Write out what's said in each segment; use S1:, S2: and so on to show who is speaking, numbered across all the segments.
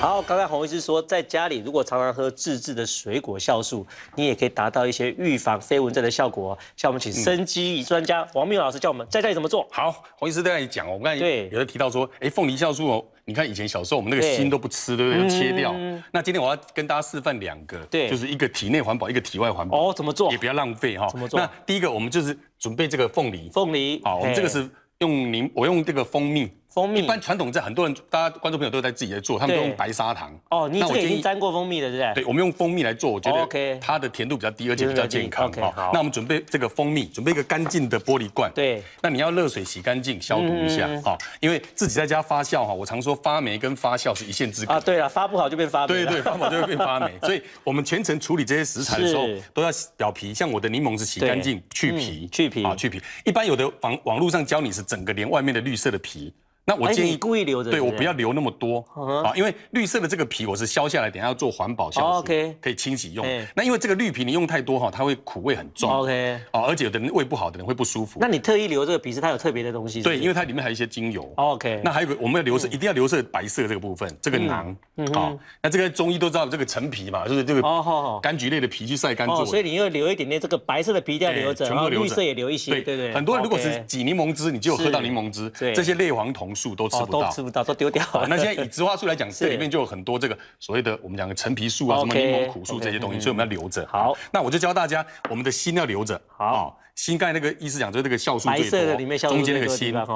S1: 好，刚才洪医师说，在家里如果常常喝自制的水果酵素，你也可以达到一些预防飞蚊症的效果。像我们请生机益专家王明老师教我
S2: 们在家里怎么做。好，洪医师在那里讲哦，我刚才有人提到说，哎，凤梨酵素哦，你看以前小时候我们那个心都不吃，对不对？切掉。那今天我要跟大家示范两个，对，就是一个体内环保，一个体外环保。哦，怎么做？也不要浪费哈。怎么做？那第一个我们就是准备这个凤梨。凤梨。好，我们这个是用您，我用这个蜂蜜。蜂蜜一般传统在很多人，大家观众朋友都在自己在做，他们都用白砂糖。哦，你已经沾
S1: 过蜂蜜了，对不对？对，我们
S2: 用蜂蜜来做，我觉得它的甜度比较低，而且比较健康。好，那我们准备这个蜂蜜，准备一个干净的玻璃罐。对，那你要热水洗干净，消毒一下。好，因为自己在家发酵哈，我常说发霉跟发酵是一线之隔啊。对啊，发不好就变发霉。对对，发不好就会变发霉。所以我们全程处理这些食材的时候，都要表皮，像我的柠檬是洗干净去皮，去皮啊，去皮。一般有的网网络上教你是整个连外面的绿色的皮。那我建议你故意留着，对我不要留那么多啊，因为绿色的这个皮我是削下来，等下要做环保 oh,，OK，可以清洗用。那因为这个绿皮你用太多哈，它会苦味很重。OK。哦，而且有的人胃不好的人会不舒服。那你特意留这个皮是它有特别的东西？对，因为它里面还有一些精油。OK。那还有个我们要留色，一定要留色白色这个部分，这个囊。好，那这个中医都知道这个陈皮嘛，就是这个哦，好好柑橘类的皮去晒干做。哦，所
S1: 以你要留一点点这个白色的皮要留着，然后绿色也留一些。对对对。很多人如果是
S2: 挤柠檬汁，你就喝到柠檬汁，这些类黄酮。树都吃不到，都丢掉。了、那现在以植花树来讲，这里面就有很多这个所谓的我们讲的陈皮树啊，什么柠檬苦树这些东西，所以我们要留着。好，那我就教大家，我们的心要留着。好，心盖那个意思讲，就是那个酵素最多的，中间那个心啊。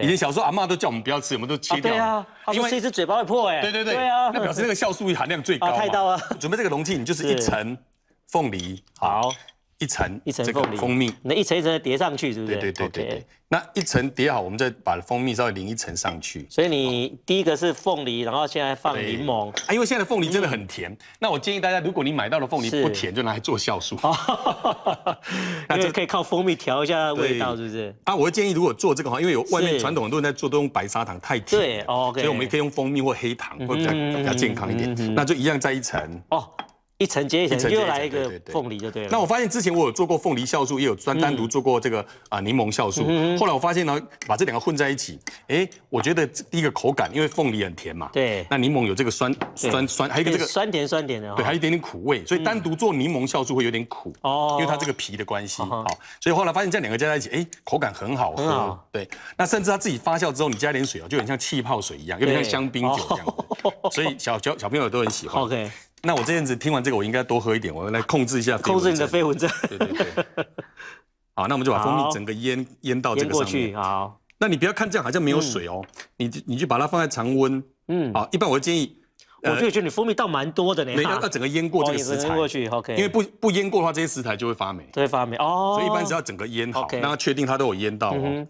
S2: 以前小时候阿妈都叫我们不要吃，我们都切掉。对啊，因为一次
S1: 嘴巴会破哎。对对对。对啊，那表示那个酵
S2: 素含量最高。太刀啊！准备这个容器，你就是一层凤梨。好。一层一层这个蜂蜜，那一层一层的叠上去，是不是？对对对对對那一层叠好，我们再把蜂蜜稍微淋一层上去。所以你第一个是凤梨，然后现在放柠檬。啊，因为现在的凤梨真的很甜。那我建议大家，如果你买到了凤梨不甜，就拿来做酵素。那就可以靠蜂蜜调一下味道，是不是？啊，我会建议如果做这个话，因为有外面传统很多人在做都用白砂糖太甜，对，所以我们可以用蜂蜜或黑糖，比较比较健康一点。那就一样在一层哦。一层接一层，又来一个
S1: 凤梨就对了。那我
S2: 发现之前我有做过凤梨酵素，也有专单独做过这个啊柠檬酵素。后来我发现呢，把这两个混在一起，哎，我觉得第一个口感，因为凤梨很甜嘛，对。那柠檬有这个酸酸酸，还有一个这个酸
S1: 甜酸甜的，对，还
S2: 有一点点苦味，所以单独做柠檬酵素会有点苦哦，因为它这个皮的关系好，所以后来发现这两个加在一起，哎，口感很好喝，对。那甚至它自己发酵之后，你加点水哦，就很像气泡水一样，有点像香槟酒一样，所以小小小朋友都很喜欢。OK。那我这样子听完这个，我应该多喝一点，我来控制一下。控制你的飞蚊症。对对对。好，那我们就把蜂蜜整个淹淹到这个上面。去。好。那你不要看这样好像没有水哦，你你就把它放在常温。嗯。好，一般我会建议。我就
S1: 觉得你蜂蜜倒蛮多的呢。没，那整个淹过这个食材。淹过去，OK。因为不
S2: 不淹过的话，这些食材就会发霉。对，发霉哦。所以一般只要整个淹好，那确定它都有淹到哦。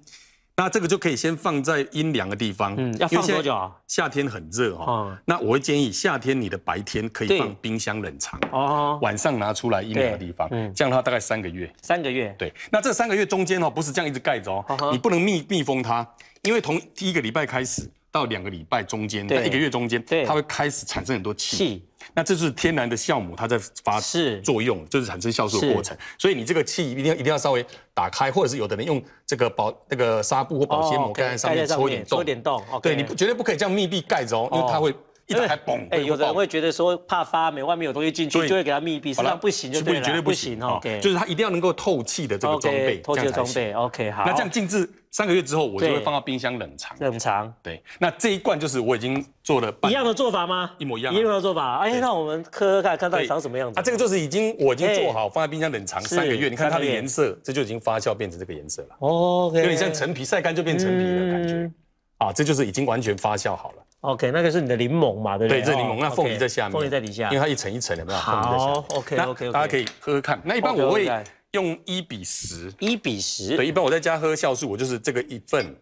S2: 那这个就可以先放在阴凉的地方，嗯，要放多久啊？夏天很热哦，那我会建议夏天你的白天可以放冰箱冷藏，哦，晚上拿出来阴凉的地方，嗯，这样它大概三个月，三个月，对。那这三个月中间哦，不是这样一直盖着哦，你不能密密封它，因为从第一个礼拜开始。到两个礼拜中间，对一个月中间，对，它会开始产生很多气。那这是天然的酵母，它在发是作用，就是产生酵素的过程。所以你这个气一定要一定要稍微打开，或者是有的人用这个保那个纱布或保鲜膜盖在上面戳一点洞，戳一点洞。对，你不绝对不可以这样密闭盖着，哦，因为它会。对，哎，
S1: 有的人会觉得说怕发霉，外面有东西进去就会给它密闭，际上不行就对了，绝对不行哈。就是它一
S2: 定要能够透气的这个装备，气的装备 OK，好。那这样静置三个月之后，我就会放到冰箱冷藏。冷藏。对，那这一罐就是我已经做了。一样的做法吗？一模
S1: 一样。一样的做法。哎，那我们看看到底长什么样子。
S2: 啊，这个就是已经我已经做好，放在冰箱冷藏三个月，你看它的颜色，这就已经发酵变成这个颜色了。
S1: OK。有点像陈
S2: 皮晒干就变陈皮的感觉。啊，这就是已经完全发酵好了。OK，那个是你的柠檬嘛？对不对，对，这柠檬。那凤梨在下面，凤梨在底下，因为它一层一层的嘛。好，OK OK，大家可以喝喝看。那一般我会用一比十一比十。对，一般我在家喝酵素，我就是这个一份，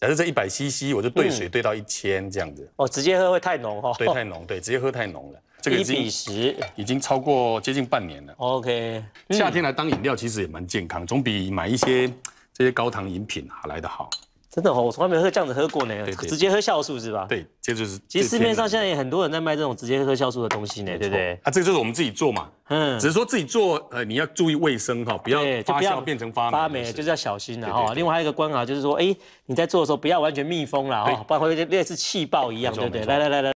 S2: 假设这一百 CC，我就兑水兑到一千这样子。
S1: 哦，直接喝会太
S2: 浓哦。对，太浓，对，直接喝太浓了。这个一比十已经超过接近半年了。OK，夏天来当饮料其实也蛮健康，总比买一些这些高糖饮品啊来得好。
S1: 真的哦，我从来没喝这样子喝过呢，直
S2: 接喝酵素是吧？对，这就是。其实市面上现在也很多人在卖这种直接喝酵素的东西呢，对不对？啊，这个就是我们自己做嘛。嗯。只是说自己做，呃，你要注意卫生哈，不要发酵变成发发霉，
S1: 就是要小心了哈。另外还有一个关卡就是说，哎，你在做的时候不要完全密封了哦，不然会类似气泡一样，对不对？来来来来。